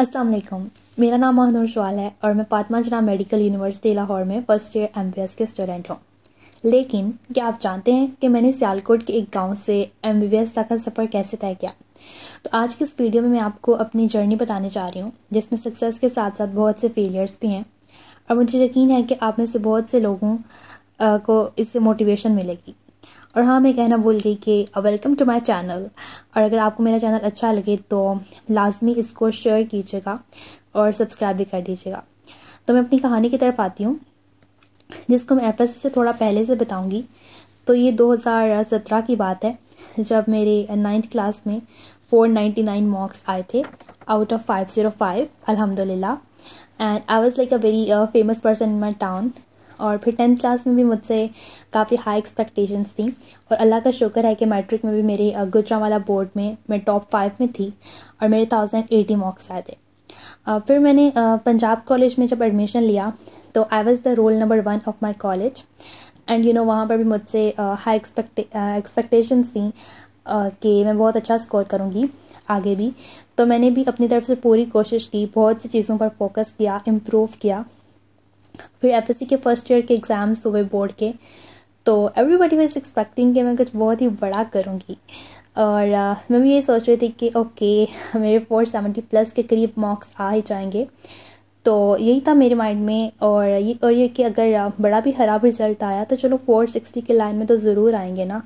अस्सलाम वालेकुम मेरा नाम मोहन शवाल है और मैं पातमा जना मेडिकल यूनिवर्सिटी लाहौर में फर्स्ट ईयर एम के स्टूडेंट हूँ लेकिन क्या आप जानते हैं कि मैंने सियालकोट के एक गांव से एम तक का सफ़र कैसे तय किया तो आज की इस वीडियो में मैं आपको अपनी जर्नी बताने जा रही हूँ जिसमें सक्सेस के साथ साथ बहुत से फेलियर्स भी हैं और मुझे यकीन है कि आप में से बहुत से लोगों को इससे मोटिवेशन मिलेगी और हाँ मैं कहना भूल गई कि वेलकम टू माय चैनल और अगर आपको मेरा चैनल अच्छा लगे तो लाजमी इसको शेयर कीजिएगा और सब्सक्राइब भी कर दीजिएगा तो मैं अपनी कहानी की तरफ आती हूँ जिसको मैं एफ से थोड़ा पहले से बताऊँगी तो ये दो की बात है जब मेरे नाइन्थ क्लास में 499 मार्क्स आए थे आउट ऑफ 505 अल्हम्दुलिल्लाह and I was like a very famous person in my town और फिर टेंथ क्लास में भी मुझसे काफ़ी हाई एक्सपेक्टेशंस थी और अल्लाह का शुक्र है कि मैट्रिक में भी मेरे गुजरा वाला बोर्ड में मैं टॉप फाइव में थी और मेरे थाउजेंड एटी मार्क्स आए थे फिर मैंने पंजाब कॉलेज में जब एडमिशन लिया तो I was the roll number one of my college and you know वहाँ पर भी मुझसे हाई एक्सपेक्टे एक्सपेक्टेशंस थी कि मैं बहुत अच्छा स्कोर करूँगी आगे भी तो मैंने भी अपनी तरफ से पूरी कोशिश की बहुत सी चीज़ों पर फोकस किया इम्प्रूव किया फिर एफ के फर्स्ट ईयर के एग्ज़ाम्स हुए बोर्ड के तो एवरीबडी वॉज एक्सपेक्टिंग कि मैं कुछ बहुत ही बड़ा करूँगी और uh, मैं भी ये सोच रही थी कि ओके okay, मेरे फोर सेवेंटी प्लस के करीब मार्क्स आ ही जाएंगे तो यही था मेरे माइंड में और ये और ये कि अगर uh, बड़ा भी खराब रिज़ल्ट आया तो चलो फोर सिक्सटी के लाइन में तो ज़रूर आएंगे ना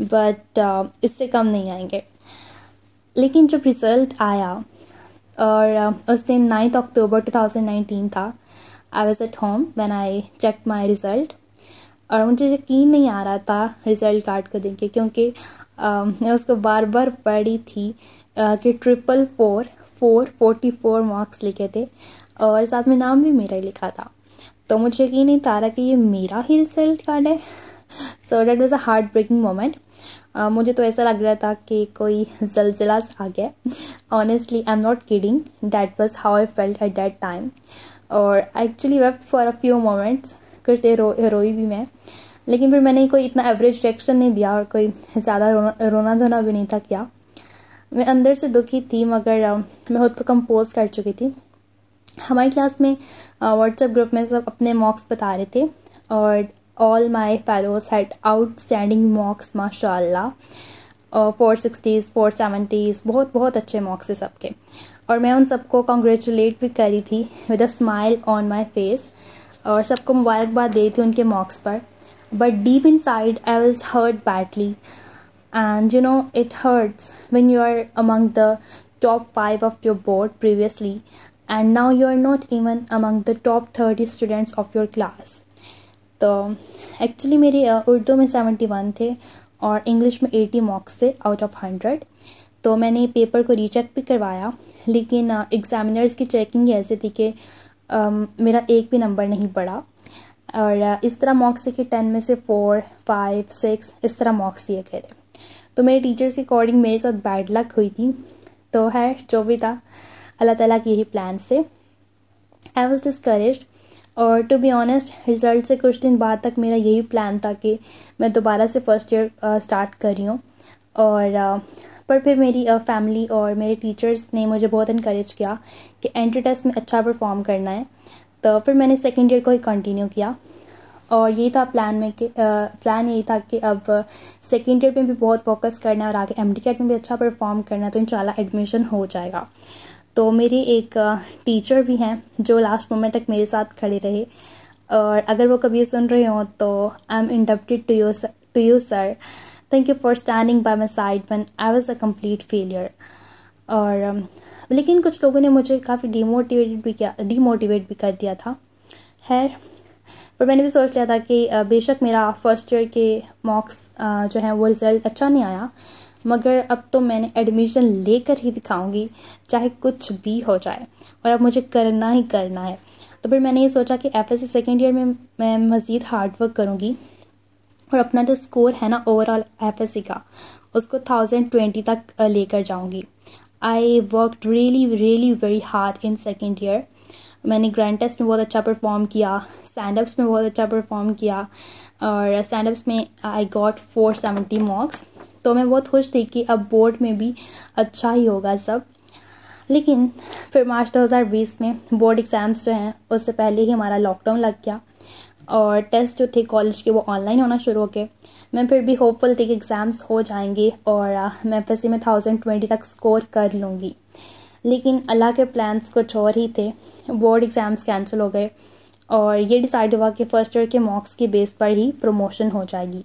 बट uh, इससे कम नहीं आएंगे लेकिन जब रिज़ल्ट आया और uh, उस दिन नाइन्थ अक्टूबर 2019 था I was at home when I check my result और मुझे यकीन नहीं आ रहा था रिज़ल्ट कार्ड को देख के क्योंकि मैं उसको बार बार पढ़ी थी आ, कि triple four four forty four marks लिखे थे और साथ में नाम भी मेरा ही लिखा था तो मुझे यकीन नहीं था रहा कि ये मेरा ही रिज़ल्ट कार्ड है so that was a heart breaking moment मुझे तो ऐसा लग रहा था कि कोई जलजिला आ गया honestly I am not kidding that was how I felt at that time और actually wept for a few moments करते रो रोई भी मैं लेकिन फिर मैंने कोई इतना एवरेज रिएक्शन नहीं दिया और कोई ज़्यादा रोना रोना धोना भी नहीं था किया मैं अंदर से दुखी थी मगर मैं खुद को कंपोज कर चुकी थी हमारी क्लास में व्हाट्सएप ग्रुप में सब अपने मॉक्स बता रहे थे और all my fellows had outstanding mocks माशा फोर सिक्सटीज़ फोर सेवेंटीज़ बहुत बहुत अच्छे मॉक्स थे सबके और मैं उन सबको कॉन्ग्रेचुलेट भी करी थी with a smile on my face और सबको मुबारकबाद दे रही थी उनके मॉक्स पर but deep inside I was hurt badly and you know it hurts when you are among the top five of your board previously and now you are not even among the top thirty students of your class तो actually मेरे उर्दू में seventy one थे और English में eighty marks थे out of hundred तो मैंने paper को रीचेक भी करवाया लेकिन एग्ज़ामिनर्स की चेकिंग ऐसे थी कि मेरा एक भी नंबर नहीं पड़ा और इस तरह मॉक्स थे कि टेन में से फोर फाइव सिक्स इस तरह मॉक्स दिए गए थे तो मेरे टीचर्स के अकॉर्डिंग मेरे साथ बैड लक हुई थी तो है जो भी था अल्लाह ताला के यही प्लान से आई वॉज डिस्करेज और टू बी ऑनेस्ट रिज़ल्ट से कुछ दिन बाद तक मेरा यही प्लान था कि मैं दोबारा से फर्स्ट ईयर स्टार्ट कर रही हूँ और पर फिर मेरी फैमिली और मेरे टीचर्स ने मुझे बहुत इनक्रेज किया कि एंट्री टेस्ट में अच्छा परफॉर्म करना है तो फिर मैंने सेकेंड ईयर को ही कंटिन्यू किया और यही था प्लान में कि प्लान यही था कि अब सेकेंड ईयर में भी बहुत फोकस करना है और आगे एम कैट में भी अच्छा परफॉर्म करना है तो इन एडमिशन हो जाएगा तो मेरी एक टीचर भी हैं जो लास्ट मोमेंट तक मेरे साथ खड़े रहे और अगर वो कभी सुन रहे हो तो I am indebted to you to you sir thank you for standing by my side when I was a complete failure और um, लेकिन कुछ लोगों ने मुझे काफ़ी डीमोटिवेटेड भी किया डीमोटिवेट भी कर दिया था खैर पर मैंने भी सोच लिया था कि uh, बेशक मेरा फर्स्ट ईयर के मॉक्स uh, जो है वो रिज़ल्ट अच्छा नहीं आया मगर अब तो मैंने एडमिशन लेकर ही दिखाऊंगी चाहे कुछ भी हो जाए और अब मुझे करना ही करना है तो फिर मैंने ये सोचा कि एफ एस सेकेंड ईयर में मैं मज़ीद हार्डवर्क करूँगी और अपना जो स्कोर है ना ओवरऑल एफ का उसको थाउजेंड ट्वेंटी तक लेकर जाऊँगी I work really really very hard in second year मैंने ग्रैंड टेस्ट में बहुत अच्छा परफॉर्म किया अप्स में बहुत अच्छा परफॉर्म किया और अप्स में I got four seventy marks तो मैं बहुत खुश थी कि अब बोर्ड में भी अच्छा ही होगा सब लेकिन फिर मार्च 2020 में बोर्ड एग्ज़ाम्स जो हैं उससे पहले ही हमारा लॉकडाउन लग गया और टेस्ट जो थे कॉलेज के वो ऑनलाइन होना शुरू हो गए मैं फिर भी होपफुल थी कि एग्ज़ाम्स हो जाएंगे और मैं से मैं थाउजेंड ट्वेंटी तक स्कोर कर लूँगी लेकिन अल्लाह के प्लान्स कुछ और ही थे बोर्ड एग्ज़ाम्स कैंसिल हो गए और ये डिसाइड हुआ कि फ़र्स्ट ईयर के मार्क्स के बेस पर ही प्रमोशन हो जाएगी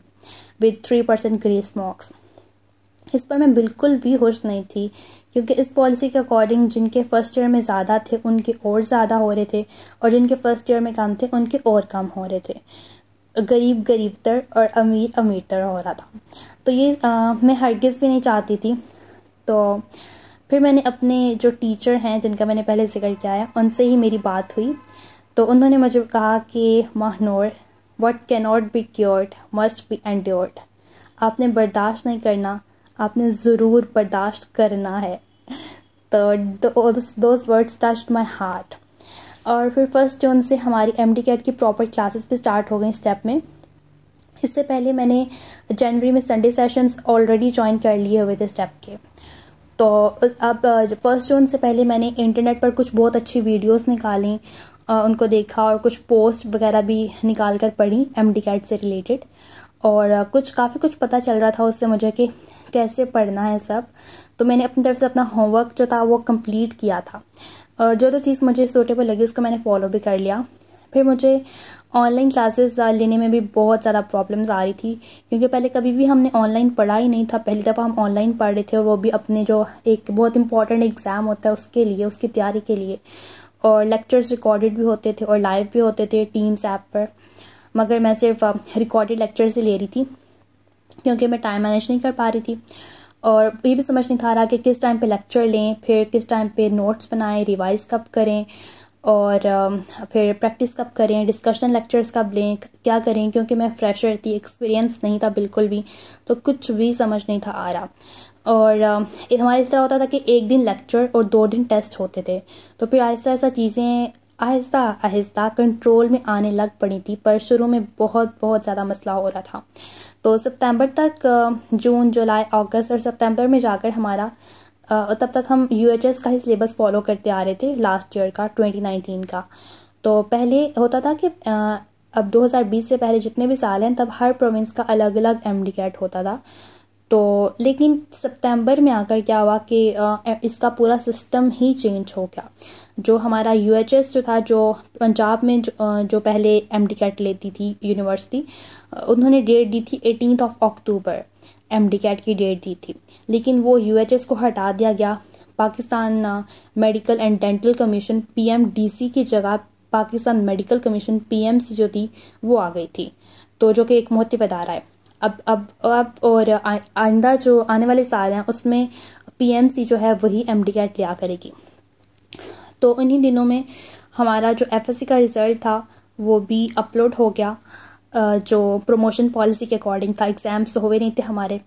with three percent grace marks इस पर मैं बिल्कुल भी खुश नहीं थी क्योंकि इस पॉलिसी के अकॉर्डिंग जिनके फर्स्ट ईयर में ज़्यादा थे उनके और ज़्यादा हो रहे थे और जिनके फर्स्ट ईयर में कम थे उनके और कम हो रहे थे गरीब गरीब तर और अमीर अमीर तर हो रहा था तो ये आ, मैं हरगिज़ भी नहीं चाहती थी तो फिर मैंने अपने जो टीचर हैं जिनका मैंने पहले जिक्र किया है उनसे ही मेरी बात हुई तो उन्होंने मुझे कहा कि Mahnoor what cannot be cured must be endured आपने बर्दाश्त नहीं करना आपने ज़रूर बर्दाश्त करना है तो those words touch my heart और फिर फर्स्ट जून से हमारी एम डी कैट की प्रॉपर क्लासेस भी स्टार्ट हो गई स्टेप में इससे पहले मैंने जनवरी में संडे सेशंस ऑलरेडी ज्वाइन कर लिए हुए थे स्टेप के तो अब फर्स्ट जून से पहले मैंने इंटरनेट पर कुछ बहुत अच्छी वीडियोस निकाली उनको देखा और कुछ पोस्ट वगैरह भी निकाल कर पढ़ी एम डी कैट से रिलेटेड और कुछ काफ़ी कुछ पता चल रहा था उससे मुझे कि कैसे पढ़ना है सब तो मैंने अपनी तरफ से अपना होमवर्क जो था वो कंप्लीट किया था और जो जो चीज़ मुझे सूटेबल लगी उसको मैंने फॉलो भी कर लिया फिर मुझे ऑनलाइन क्लासेस uh, लेने में भी बहुत ज़्यादा प्रॉब्लम्स आ रही थी क्योंकि पहले कभी भी हमने ऑनलाइन पढ़ा ही नहीं था पहली दफ़ा हम ऑनलाइन पढ़ रहे थे और वो भी अपने जो एक बहुत इंपॉर्टेंट एग्ज़ाम होता है उसके लिए उसकी तैयारी के लिए और लेक्चर्स रिकॉर्डेड भी होते थे और लाइव भी होते थे टीम्स ऐप पर मगर मैं सिर्फ रिकॉर्डेड लेक्चर से ले रही थी क्योंकि मैं टाइम मैनेज नहीं कर पा रही थी और ये भी समझ नहीं आ रहा कि किस टाइम पे लेक्चर लें फिर किस टाइम पे नोट्स बनाएं रिवाइज़ कब करें और फिर प्रैक्टिस कब करें डिस्कशन लेक्चर्स कब लें क्या करें क्योंकि मैं फ्रेशर थी एक्सपीरियंस नहीं था बिल्कुल भी तो कुछ भी समझ नहीं था आ रहा और हमारे इस तरह होता था कि एक दिन लेक्चर और दो दिन टेस्ट होते थे तो फिर ऐसा ऐसा चीज़ें आहिस्ता आहिस्ता कंट्रोल में आने लग पड़ी थी पर शुरू में बहुत बहुत ज़्यादा मसला हो रहा था तो सितंबर तक जून जुलाई अगस्त और सितंबर में जाकर हमारा तब तक हम यू का ही सिलेबस फॉलो करते आ रहे थे लास्ट ईयर का 2019 का तो पहले होता था कि अब 2020 से पहले जितने भी साल हैं तब हर प्रोविंस का अलग अलग एम कैट होता था तो लेकिन सितंबर में आकर क्या हुआ कि इसका पूरा सिस्टम ही चेंज हो गया जो हमारा यू जो था जो पंजाब में जो, जो पहले एम डी कैट लेती थी यूनिवर्सिटी उन्होंने डेट दी थी eighteen of October M D CAT की डेट दी थी लेकिन वो यू को हटा दिया गया Pakistan medical and dental commission P की जगह पाकिस्तान मेडिकल कमीशन पी जो थी वो आ गई थी तो जो कि एक महत्व अदारा है अब अब अब और आइंदा जो आने वाले साल हैं उसमें पीएमसी जो है वही एम डी कैट लिया करेगी तो इन्हीं दिनों में हमारा जो एफ का रिज़ल्ट था वो भी अपलोड हो गया जो प्रमोशन पॉलिसी के अकॉर्डिंग था एग्ज़ाम्स तो हुए नहीं थे हमारे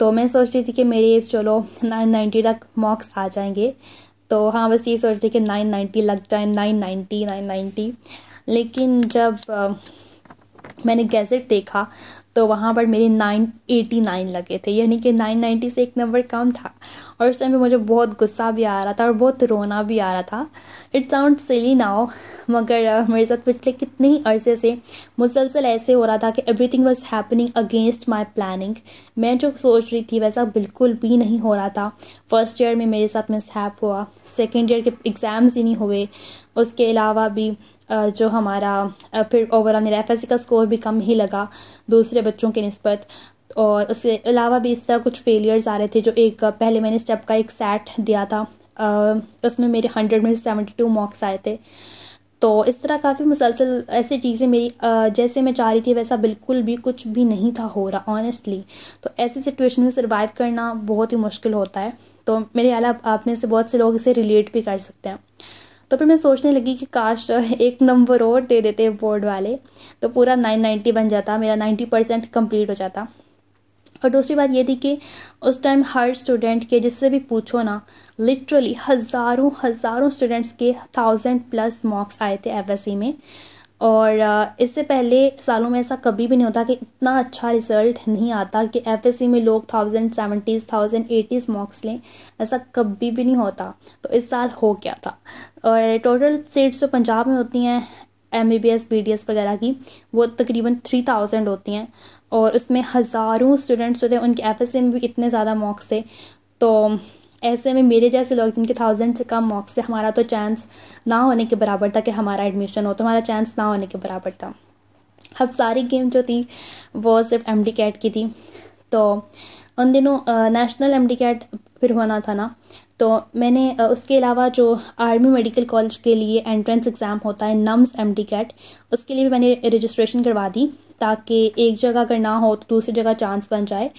तो मैं सोच रही थी कि मेरे चलो नाइन नाइन्टी तक मार्क्स आ जाएंगे तो हाँ बस ये सोच रही कि नाइन नाइन्टी लग जाए नाइन नाइन्टी नाइन नाइन्टी लेकिन जब मैंने गैजेट देखा तो वहाँ पर मेरे नाइन एटी नाइन लगे थे यानी कि नाइन नाइन्टी से एक नंबर कम था और उस टाइम पे मुझे बहुत गुस्सा भी आ रहा था और बहुत रोना भी आ रहा था इट साउंड सिली नाउ मगर मेरे साथ पिछले कितने ही अरसे से मुसलसल ऐसे हो रहा था कि everything was happening against my planning मैं जो सोच रही थी वैसा बिल्कुल भी नहीं हो रहा था फर्स्ट ईयर में मेरे साथ मिसहैप हुआ सेकेंड ईयर के एग्ज़ाम्स ही नहीं हुए उसके अलावा भी जो हमारा फिर ओवरऑल मेरा एफ का स्कोर भी कम ही लगा दूसरे बच्चों के नस्बत और उसके अलावा भी इस तरह कुछ फेलियर्स आ रहे थे जो एक पहले मैंने स्टेप का एक सेट दिया था उसमें मेरे हंड्रेड में सेवेंटी टू मार्क्स आए थे तो इस तरह काफ़ी मुसलसल ऐसी चीज़ें मेरी जैसे मैं चाह रही थी वैसा बिल्कुल भी कुछ भी नहीं था हो रहा ऑनेस्टली तो ऐसी सिचुएशन में सर्वाइव करना बहुत ही मुश्किल होता है तो मेरे ख्याल आप में से बहुत से लोग इसे रिलेट भी कर सकते हैं तो फिर मैं सोचने लगी कि काश एक नंबर और दे देते बोर्ड वाले तो पूरा नाइन नाइन्टी बन जाता मेरा नाइन्टी परसेंट कम्प्लीट हो जाता और दूसरी बात ये थी कि उस टाइम हर स्टूडेंट के जिससे भी पूछो ना लिटरली हज़ारों हज़ारों स्टूडेंट्स के थाउजेंड प्लस मार्क्स आए थे एफ में और इससे पहले सालों में ऐसा कभी भी नहीं होता कि इतना अच्छा रिजल्ट नहीं आता कि एफ में लोग thousand seventies thousand eighties marks लें ऐसा कभी भी नहीं होता तो इस साल हो गया था और टोटल सीट्स जो पंजाब में होती हैं M B B S B D S वगैरह की वो तकरीबन थ्री थाउजेंड होती हैं और उसमें हज़ारों स्टूडेंट्स जो थे उनके एफ एस में भी इतने ज़्यादा मॉक्स थे तो ऐसे में मेरे जैसे लोग जिनके थाउजेंड से कम मॉक्स थे हमारा तो चांस ना होने के बराबर था कि हमारा एडमिशन हो तो हमारा चांस ना होने के बराबर था अब सारी गेम जो थी वो सिर्फ एम डी कैट की थी तो उन दिनों नेशनल एम डी कैट फिर होना था ना तो मैंने उसके अलावा जो आर्मी मेडिकल कॉलेज के लिए एंट्रेंस एग्ज़ाम होता है नम्स एम डी कैट उसके लिए भी मैंने रजिस्ट्रेशन करवा दी ताकि एक जगह अगर ना हो तो दूसरी जगह चांस बन जाए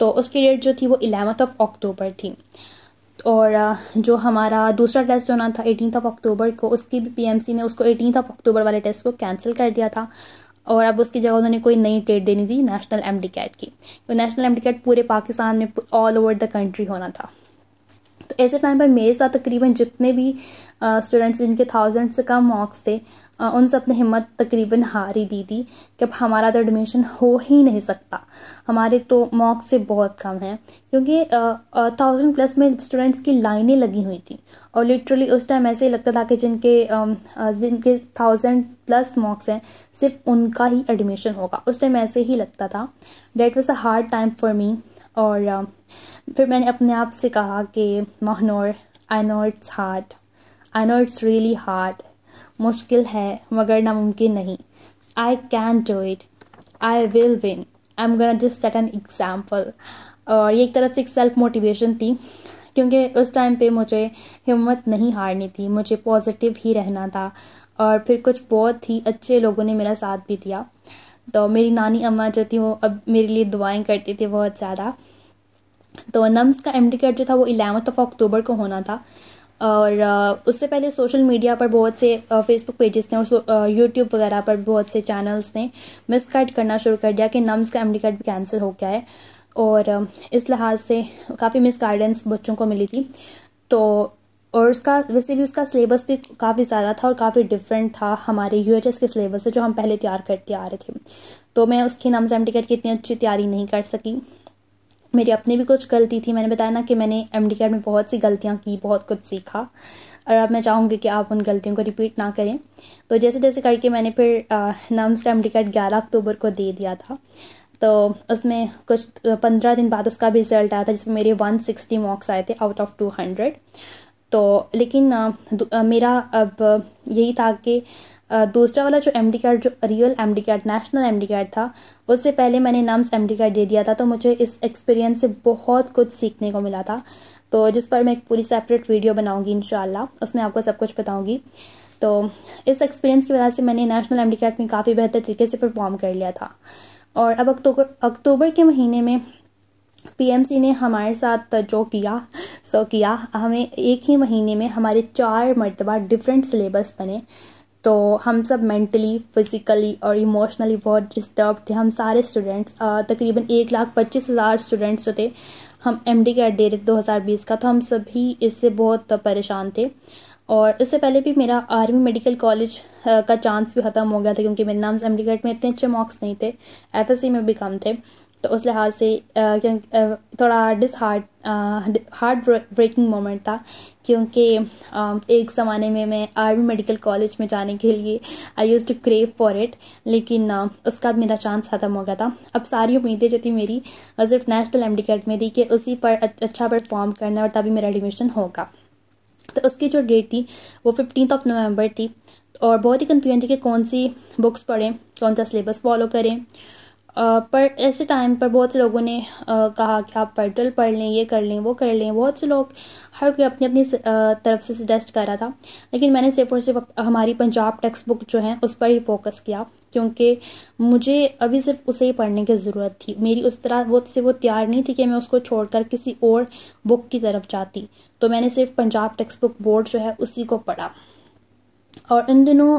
तो उसकी डेट जो थी वो एलेवंथ ऑफ अक्टूबर थी और जो हमारा दूसरा टेस्ट होना था एटीन ऑफ अक्टूबर को उसकी भी पीएमसी ने उसको एटीन ऑफ अक्टूबर वाले टेस्ट को कैंसिल कर दिया था और अब उसकी जगह उन्होंने कोई नई डेट देनी थी नेशनल एम डी कैट की तो नेशनल एम डी कैट पूरे पाकिस्तान में ऑल ओवर द कंट्री होना था तो ऐसे टाइम पर मेरे साथ तकरीबन जितने भी स्टूडेंट्स जिनके थाउजेंड से कम मार्क्स थे उन सब ने हिम्मत तकरीबन हार ही दी थी कि अब हमारा तो एडमिशन हो ही नहीं सकता हमारे तो मार्क्स से बहुत कम है क्योंकि थाउजेंड प्लस में स्टूडेंट्स की लाइनें लगी हुई थी और लिटरली उस टाइम ऐसे ही लगता था कि जिनके आ, जिनके थाउजेंड प्लस मार्क्स हैं सिर्फ उनका ही एडमिशन होगा उस टाइम ऐसे ही लगता था that was a hard time for me और फिर मैंने अपने आप से कहा कि Mahnoor I know it's hard I know it's really hard मुश्किल है मगर नामुमकिन नहीं I can do it I will win I am gonna just set an example और ये एक तरफ से एक सेल्फ मोटिवेशन थी क्योंकि उस टाइम पे मुझे हिम्मत नहीं हारनी थी मुझे पॉजिटिव ही रहना था और फिर कुछ बहुत ही अच्छे लोगों ने मेरा साथ भी दिया तो मेरी नानी अम्मा जो थी वो अब मेरे लिए दुआएं करती थी बहुत ज़्यादा तो नम्स का एम डी जो था वो इलेवंथ ऑफ अक्टूबर को होना था और उससे पहले सोशल मीडिया पर बहुत से फेसबुक पेजेस ने और यूट्यूब वगैरह पर बहुत से चैनल्स ने मिस कट करना शुरू कर दिया कि नम्स का एम डी भी कैंसिल हो गया है और इस लिहाज से काफ़ी मिस गाइडेंस बच्चों को मिली थी तो और उसका वैसे भी उसका सिलेबस भी काफ़ी सारा था और काफ़ी डिफरेंट था हमारे यू के सिलेबस से जो हम पहले तैयार करते आ रहे थे तो मैं उसकी नाम एम की इतनी अच्छी तैयारी नहीं कर सकी मेरी अपनी भी कुछ गलती थी मैंने बताया ना कि मैंने एम डी में बहुत सी गलतियाँ की बहुत कुछ सीखा और अब मैं चाहूँगी कि आप उन गलतियों को रिपीट ना करें तो जैसे जैसे करके मैंने फिर नम्स का एम डी ग्यारह अक्टूबर को दे दिया था तो उसमें कुछ पंद्रह दिन बाद उसका भी रिज़ल्ट आया था जिसमें मेरे वन सिक्सटी मार्क्स आए थे आउट ऑफ टू हंड्रेड तो लेकिन मेरा अब यही था कि दूसरा वाला जो एम डी कार्ड जो real M D card national M D card था उससे पहले मैंने नम्स एम डी कार्ड दे दिया था तो मुझे इस एक्सपीरियंस से बहुत कुछ सीखने को मिला था तो जिस पर मैं एक पूरी सेपरेट वीडियो बनाऊंगी इन उसमें आपको सब कुछ बताऊंगी तो इस एक्सपीरियंस की वजह से मैंने नेशनल एम डी कार्ड में काफ़ी बेहतर तरीके से परफॉर्म कर लिया था और अब अक्टूबर अक्टूबर के महीने में पीएमसी ने हमारे साथ जो किया सो किया हमें एक ही महीने में हमारे चार मरतबा डिफरेंट सिलेबस बने तो हम सब मेंटली फिज़िकली और इमोशनली बहुत डिस्टर्ब थे हम सारे स्टूडेंट्स तकरीबन एक लाख पच्चीस हज़ार स्टूडेंट्स जो थे हम एम डी कैट दे रहे थे दो हज़ार बीस का तो हम सभी इससे बहुत परेशान थे और इससे पहले भी मेरा आर्मी मेडिकल कॉलेज का चांस भी ख़त्म हो गया था क्योंकि मेरे नाम एम में इतने अच्छे मार्क्स नहीं थे एफ में भी कम थे तो उस लिहाज से थोड़ा dis heart heart breaking moment था क्योंकि एक ज़माने में मैं आर्मी मेडिकल कॉलेज में जाने के लिए I used to crave for it लेकिन उसका मेरा चांस ख़त्म हो गया था अब सारी उम्मीदें जो थी मेरी सिर्फ नेशनल एम में थी कि उसी पर अच्छा परफॉर्म करना और तभी मेरा एडमिशन होगा तो उसकी जो डेट थी वो फिफ्टीन ऑफ नवंबर थी और बहुत ही कन्फ्यूजन थी कि कौन सी बुक्स पढ़ें कौन सा सिलेबस फॉलो करें पर ऐसे टाइम पर बहुत से लोगों ने कहा कि आप पर्टल पढ़ लें ये कर लें वो कर लें बहुत से लोग हर कोई अपनी अपनी तरफ से सजेस्ट कर रहा था लेकिन मैंने सिर्फ और सिर्फ हमारी पंजाब टेक्स्ट बुक जो है उस पर ही फोकस किया क्योंकि मुझे अभी सिर्फ उसे ही पढ़ने की ज़रूरत थी मेरी उस तरह वो से वो तैयार नहीं थी कि मैं उसको छोड़कर किसी और बुक की तरफ जाती तो मैंने सिर्फ पंजाब टेक्स्ट बुक बोर्ड जो है उसी को पढ़ा और इन दिनों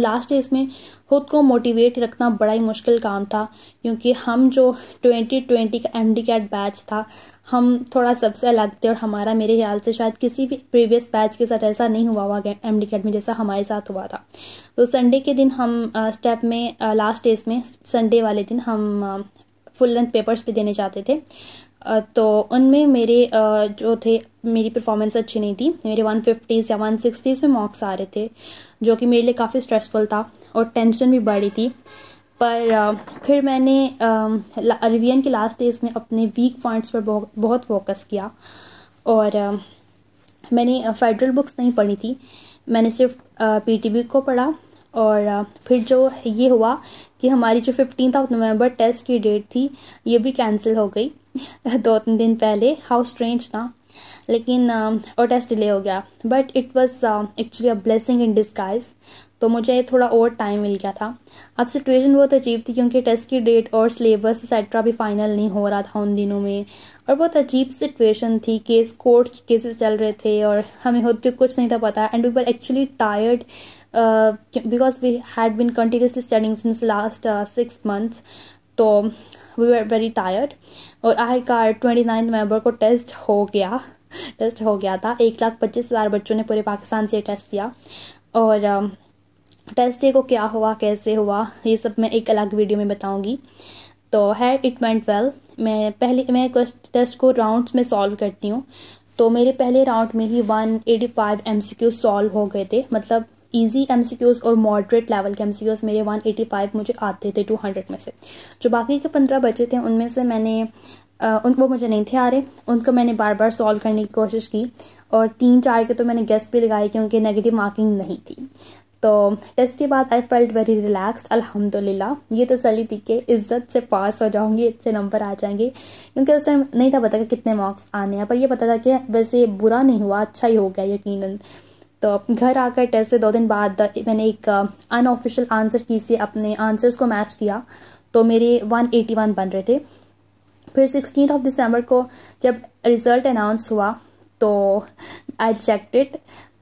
लास्ट डेज में खुद को मोटिवेट रखना बड़ा ही मुश्किल काम था क्योंकि हम जो 2020 का एम डी कैट बैच था हम थोड़ा सबसे अलग थे और हमारा मेरे ख्याल से शायद किसी भी प्रीवियस बैच के साथ ऐसा नहीं हुआ हुआ एम डी कैट में जैसा हमारे साथ हुआ था तो संडे के दिन हम स्टेप में लास्ट डेज में संडे वाले दिन हम फुल लेंथ पेपर्स भी देने जाते थे तो उनमें मेरे जो थे मेरी परफॉर्मेंस अच्छी नहीं थी मेरे वन फिफ्टीज़ या वन सिक्सटीज़ में मार्क्स आ रहे थे जो कि मेरे लिए काफ़ी स्ट्रेसफुल था और टेंशन भी बढ़ी थी पर फिर मैंने अरवियन के लास्ट डेज में अपने वीक पॉइंट्स पर बहुत फोकस किया और मैंने फेडरल बुक्स नहीं पढ़ी थी मैंने सिर्फ पी को पढ़ा और फिर जो ये हुआ कि हमारी जो फिफ्टीन ऑफ नवंबर टेस्ट की डेट थी ये भी कैंसिल हो गई दो तीन दिन पहले हाउ स्ट्रेंज ना लेकिन और टेस्ट डिले हो गया but it was actually a blessing in disguise तो मुझे थोड़ा और टाइम मिल गया था अब सिचुएशन बहुत अजीब थी क्योंकि टेस्ट की डेट और सिलेबस एक्सेट्रा भी फाइनल नहीं हो रहा था उन दिनों में और बहुत अजीब सिचुएशन थी केस कोर्ट के केसेस चल रहे थे और हमें खुद के कुछ नहीं था पता and we were actually tired because we had been continuously studying since last six months तो वी आर वेरी टायर्ड और आखिरकार ट्वेंटी नाइन नवंबर को टेस्ट हो गया टेस्ट हो गया था एक लाख पच्चीस हज़ार बच्चों ने पूरे पाकिस्तान से टेस्ट दिया और टेस्ट um, डे को क्या हुआ कैसे हुआ ये सब मैं एक अलग वीडियो में बताऊंगी तो है इट वेंट वेल मैं पहले मैं टेस्ट को राउंड्स में सॉल्व करती हूँ तो मेरे पहले राउंड में ही one eighty five M C Q solve हो गए थे मतलब ईजी एम और मॉडरेट लेवल के एम मेरे 185 मुझे आते थे 200 में से जो बाकी के पंद्रह बचे थे उनमें से मैंने उनको मुझे नहीं थे आ रहे उनको मैंने बार बार सॉल्व करने की कोशिश की और तीन चार के तो मैंने गेस्ट भी लगाए क्योंकि नेगेटिव मार्किंग नहीं थी तो टेस्ट के बाद आई फेल्ट वेरी रिलैक्सड अलहमदिल्ला ये तसली तो थी कि इज़्ज़त से पास हो जाऊंगी अच्छे नंबर आ जाएंगे क्योंकि उस टाइम नहीं था पता कि कितने मार्क्स आने हैं पर यह पता था कि वैसे बुरा नहीं हुआ अच्छा ही हो गया यकीनन तो घर आकर टेस्ट से दो दिन बाद मैंने एक अनऑफिशियल आंसर की से अपने आंसर्स को मैच किया तो मेरे 181 बन रहे थे फिर सिक्सटीन ऑफ दिसंबर को जब रिज़ल्ट अनाउंस हुआ तो आई चेकड इट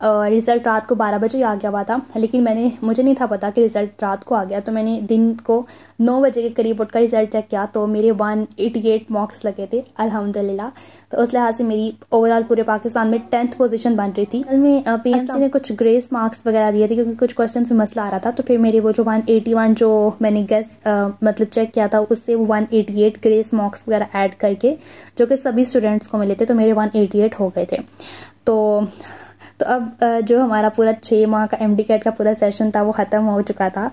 रिज़ल्ट रात को बारह बजे आ गया हुआ था लेकिन मैंने मुझे नहीं था पता कि रिज़ल्ट रात को आ गया तो मैंने दिन को नौ बजे के करीब उठकर रिज़ल्ट चेक किया तो मेरे वन एटी एट मार्क्स लगे थे अलहमदिल्ला तो उस लिहाज से मेरी ओवरऑल पूरे पाकिस्तान में टेंथ पोजीशन बन रही थी कल में पी एस ने कुछ ग्रेस मार्क्स वगैरह दिए थे क्योंकि कुछ क्वेश्चन में मसला आ रहा था तो फिर मेरे वो जो वन एटी वन जो मैंने गैस मतलब चेक किया था उससे वो one eighty eight grace marks वगैरह ऐड करके जो कि सभी स्टूडेंट्स को मिले थे तो मेरे वन एटी एट हो गए थे तो तो अब जो हमारा पूरा छः माह का एम डी कैट का पूरा सेशन था वो ख़त्म हो चुका था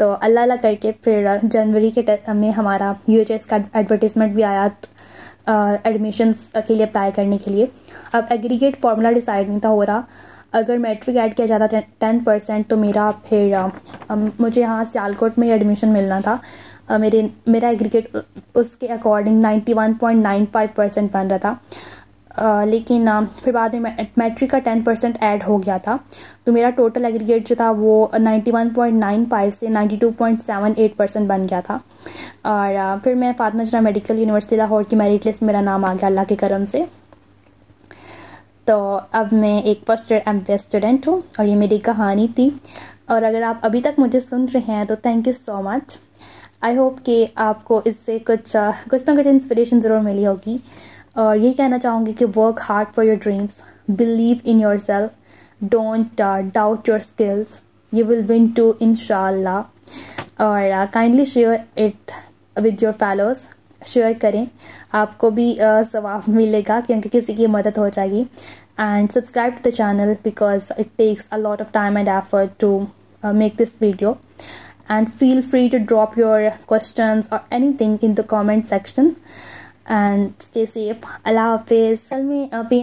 तो अल्लाह अल्लाह करके फिर जनवरी के में हमारा यू का एडवर्टिजमेंट भी आया एडमिशन्स के लिए अप्लाई करने के लिए अब एग्रीगेट फार्मूला डिसाइड नहीं था हो रहा अगर मैट्रिक ऐड किया जाता टेन परसेंट तो मेरा फिर मुझे यहाँ सियालकोट में एडमिशन मिलना था मेरे मेरा एग्रीगेट उसके according ninety one point nine five percent बन रहा था लेकिन फिर बाद में मैट्रिक का टेन परसेंट ऐड हो गया था तो मेरा टोटल एग्रीगेट जो था वो ninety one point nine five से ninety two point seven eight percent बन गया था और फिर मैं फातमा जना मेडिकल यूनिवर्सिटी लाहौर की मेरिट लिस्ट मेरा नाम आ गया अल्लाह के करम से तो अब मैं एक फर्स्ट ईयर एम स्टूडेंट हूँ और ये मेरी कहानी थी और अगर आप अभी तक मुझे सुन रहे हैं तो thank you so much I hope कि आपको इससे कुछ कुछ ना कुछ इंस्पिरेशन ज़रूर मिली होगी और ये कहना चाहूँगी कि work hard for your dreams believe in yourself don't doubt your skills you will win too in और kindly share it with your fellows share करें आपको भी uh, सवाब मिलेगा क्योंकि किसी की मदद हो जाएगी and subscribe to the channel because it takes a lot of time and effort to make this video and feel free to drop your question और anything in the comment section and stay safe. Allah Hafiz. Tell me, uh,